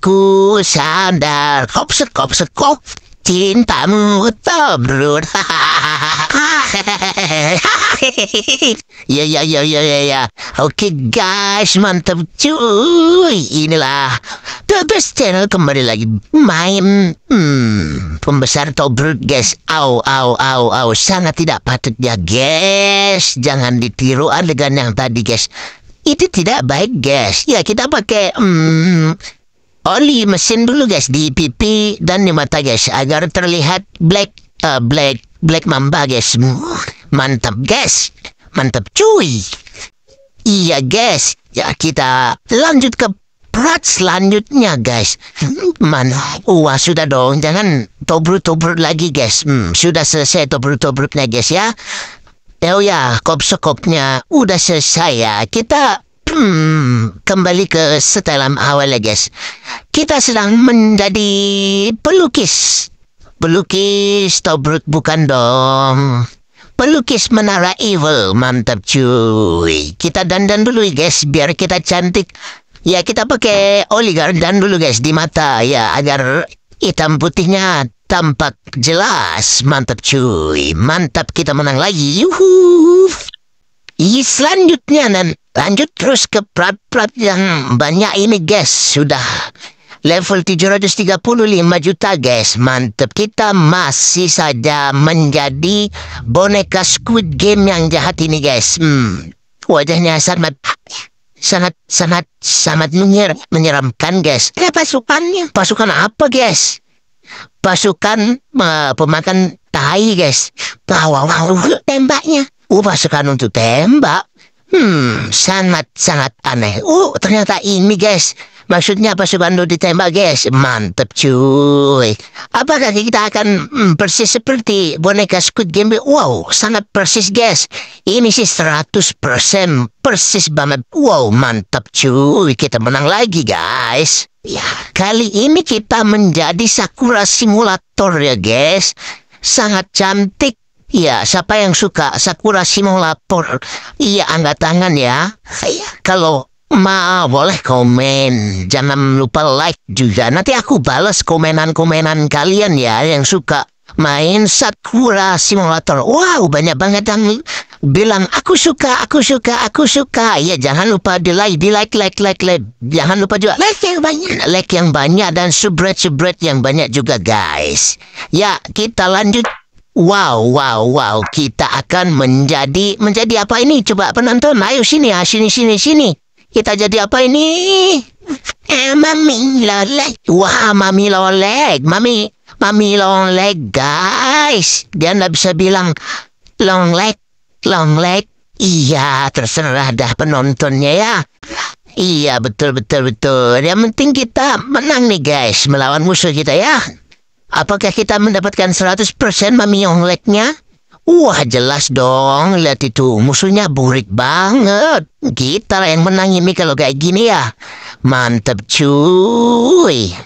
ku sandal kopset kopset kop cintamu tabrut ya ya ya ya ya ya oke guys mantap cuy inilah The Best Channel kembali lagi main hmm, pembesar tabrut guys au au au au sangat tidak patut ya guys jangan ditiru adegan yang tadi guys itu tidak baik, guys. Ya, kita pakai hmm, oli mesin dulu, guys, di pipi dan di mata, guys, agar terlihat black, uh, black, black mamba, guys. Mantap, guys. Mantap, cuy. Iya, guys. Ya, kita lanjut ke berat selanjutnya guys mana wah sudah dong jangan tobruk-tobruk lagi guys hmm, sudah selesai tobruk-tobruknya guys ya Oh ya, kop-sekopnya udah selesai ya. Kita hmm, kembali ke setelan awal ya guys. Kita sedang menjadi pelukis. Pelukis Tobruk bukan dong. Pelukis Menara Evil, mantap cuy. Kita dandan dulu ya guys, biar kita cantik. Ya kita pakai oligardan dulu guys di mata ya agar hitam putihnya tampak jelas. Mantap cuy, mantap kita menang lagi. Yuhu. Ini selanjutnya dan lanjut terus ke plat-plat yang banyak ini guys. Sudah level 735 juta guys. Mantap kita masih saja menjadi boneka Squid Game yang jahat ini guys. Hmm. Wajahnya sangat sangat sangat sangat menyeramkan guys. Ini pasukannya. Pasukan apa guys? pasukan uh, pemakan tai guys. Wow, wow, tembaknya. Uh, pasukan untuk tembak. Hmm, sangat-sangat aneh. Uh, ternyata ini guys. Maksudnya pasukan untuk ditembak guys. mantep cuy. Apakah kita akan hmm, persis seperti boneka Squid Game? Wow, sangat persis guys. Ini sih 100% persis banget. Wow, mantep cuy. Kita menang lagi guys. Ya, kali ini kita menjadi Sakura Simulator ya guys. Sangat cantik. Ya, siapa yang suka Sakura Simulator? Iya, angkat tangan ya. Ya, kalau mau boleh komen. Jangan lupa like juga. Nanti aku balas komenan-komenan kalian ya yang suka main Sakura Simulator. Wow, banyak banget yang bilang aku suka, aku suka, aku suka. Ya jangan lupa di like, di like, like, like, like. Jangan lupa juga like yang banyak, like yang banyak dan subscribe, subscribe yang banyak juga guys. Ya kita lanjut. Wow, wow, wow. Kita akan menjadi menjadi apa ini? Coba penonton, ayo sini, ah, sini, sini, sini. Kita jadi apa ini? Eh, mami lolek. Wah, mami lolek. Mami, mami lolek, guys. Dia nggak bisa bilang long leg Long leg? Iya, terserah dah penontonnya ya. Iya, betul, betul, betul. Yang penting kita menang nih guys, melawan musuh kita ya. Apakah kita mendapatkan 100% Mami Leg-nya? Wah, jelas dong. Lihat itu, musuhnya burik banget. Kita yang menang ini kalau kayak gini ya. Mantap cuy.